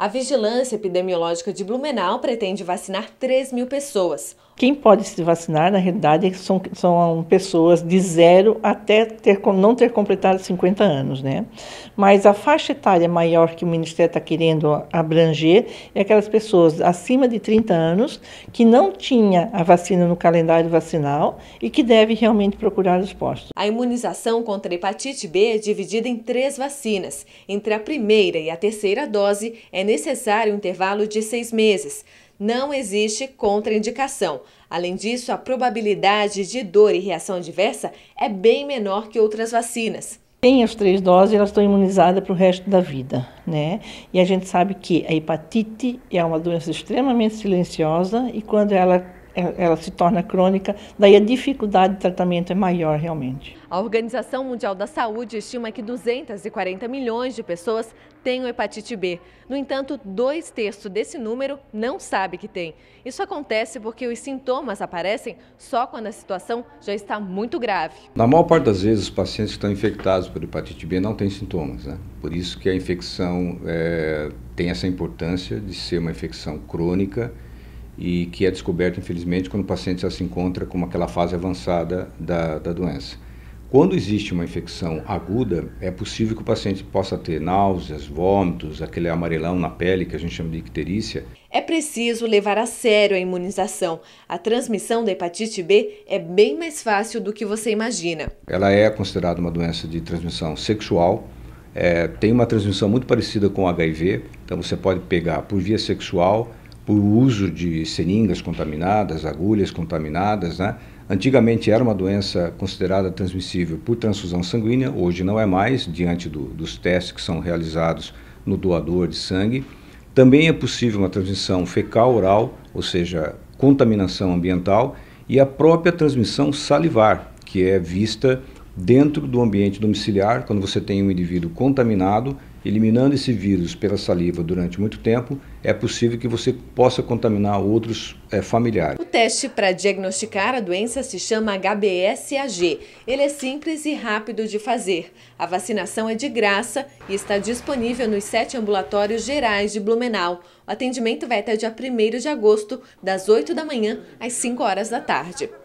A Vigilância Epidemiológica de Blumenau pretende vacinar 3 mil pessoas. Quem pode se vacinar, na realidade, são, são pessoas de zero até ter, não ter completado 50 anos, né? Mas a faixa etária maior que o Ministério está querendo abranger é aquelas pessoas acima de 30 anos que não tinha a vacina no calendário vacinal e que deve realmente procurar os postos. A imunização contra a hepatite B é dividida em três vacinas. Entre a primeira e a terceira dose, é necessário um intervalo de seis meses não existe contraindicação. Além disso, a probabilidade de dor e reação adversa é bem menor que outras vacinas. Tem as três doses, elas estão imunizadas para o resto da vida, né? E a gente sabe que a hepatite é uma doença extremamente silenciosa e quando ela é, ela se torna crônica, daí a dificuldade de tratamento é maior realmente. A Organização Mundial da Saúde estima que 240 milhões de pessoas têm hepatite B. No entanto, dois terços desse número não sabe que tem. Isso acontece porque os sintomas aparecem só quando a situação já está muito grave. Na maior parte das vezes, os pacientes que estão infectados por hepatite B não têm sintomas. Né? Por isso que a infecção é, tem essa importância de ser uma infecção crônica e que é descoberto, infelizmente, quando o paciente já se encontra com aquela fase avançada da, da doença. Quando existe uma infecção aguda, é possível que o paciente possa ter náuseas, vômitos, aquele amarelão na pele que a gente chama de icterícia. É preciso levar a sério a imunização. A transmissão da hepatite B é bem mais fácil do que você imagina. Ela é considerada uma doença de transmissão sexual, é, tem uma transmissão muito parecida com o HIV, então você pode pegar por via sexual, por uso de seringas contaminadas, agulhas contaminadas, né? Antigamente era uma doença considerada transmissível por transfusão sanguínea, hoje não é mais, diante do, dos testes que são realizados no doador de sangue. Também é possível uma transmissão fecal-oral, ou seja, contaminação ambiental, e a própria transmissão salivar, que é vista dentro do ambiente domiciliar, quando você tem um indivíduo contaminado eliminando esse vírus pela saliva durante muito tempo, é possível que você possa contaminar outros é, familiares. O teste para diagnosticar a doença se chama HBsAg. Ele é simples e rápido de fazer. A vacinação é de graça e está disponível nos sete ambulatórios gerais de Blumenau. O atendimento vai até o dia 1 de agosto, das 8 da manhã às 5 horas da tarde.